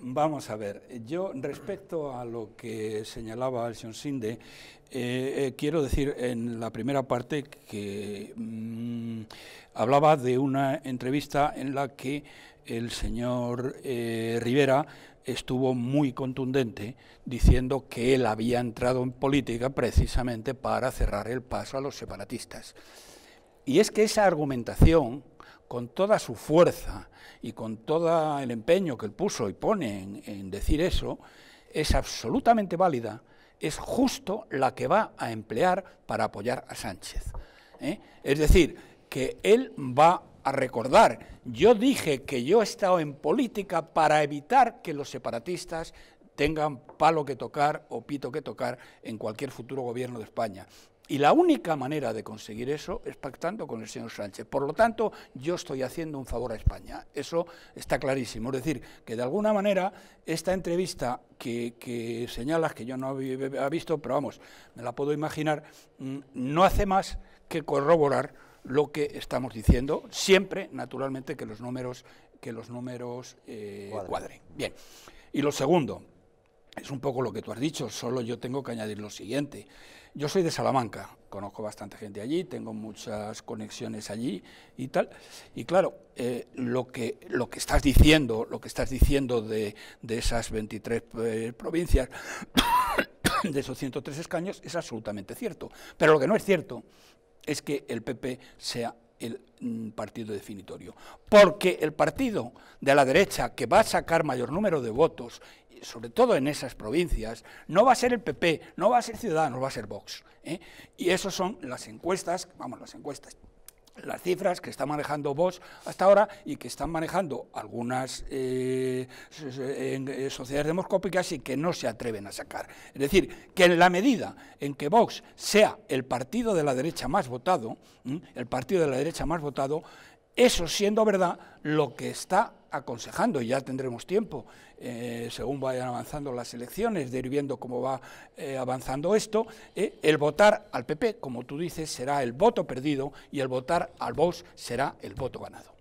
Vamos a ver, yo respecto a lo que señalaba señor Sinde, eh, eh, quiero decir en la primera parte que mm, hablaba de una entrevista en la que el señor eh, Rivera estuvo muy contundente diciendo que él había entrado en política precisamente para cerrar el paso a los separatistas. Y es que esa argumentación con toda su fuerza y con todo el empeño que él puso y pone en, decir eso, es absolutamente válida, es justo la que va a emplear para apoyar a Sánchez. ¿eh? Es decir, que él va a recordar, yo dije que yo he estado en política para evitar que los separatistas tengan palo que tocar o pito que tocar en cualquier futuro gobierno de España. Y la única manera de conseguir eso es pactando con el señor Sánchez. Por lo tanto, yo estoy haciendo un favor a España. Eso está clarísimo. Es decir, que de alguna manera esta entrevista que, señalas, que yo no había visto, pero vamos, me la puedo imaginar, mm, no hace más que corroborar lo que estamos diciendo, siempre, naturalmente, que los números, que los números eh, cuadren. Bien. Y lo segundo, es un poco lo que tú has dicho, solo yo tengo que añadir lo siguiente. Yo soy de Salamanca, conozco bastante gente allí, tengo muchas conexiones allí y tal. Y claro, eh, lo, que, lo que estás diciendo, lo que estás diciendo de, esas 23 eh, provincias, de esos 103 escaños, es absolutamente cierto. Pero lo que no es cierto es que el PP sea el mm, partido definitorio. Porque el partido de la derecha que va a sacar mayor número de votos sobre todo en esas provincias, no va a ser el PP, no va a ser Ciudadanos, va a ser Vox. ¿eh? Y esas son las encuestas, vamos, las encuestas, las cifras que está manejando Vox hasta ahora y que están manejando algunas eh, eh, sociedades demoscópicas y que no se atreven a sacar. Es decir, que en la medida en que Vox sea el partido de la derecha más votado, el partido de la derecha más votado, eso siendo verdad, lo que está aconsejando, ya tendremos tiempo, eh, según vayan avanzando las elecciones, de ir viendo cómo va eh, avanzando esto, eh, el votar al PP, como tú dices, será el voto perdido y el votar al VOS será el voto ganado.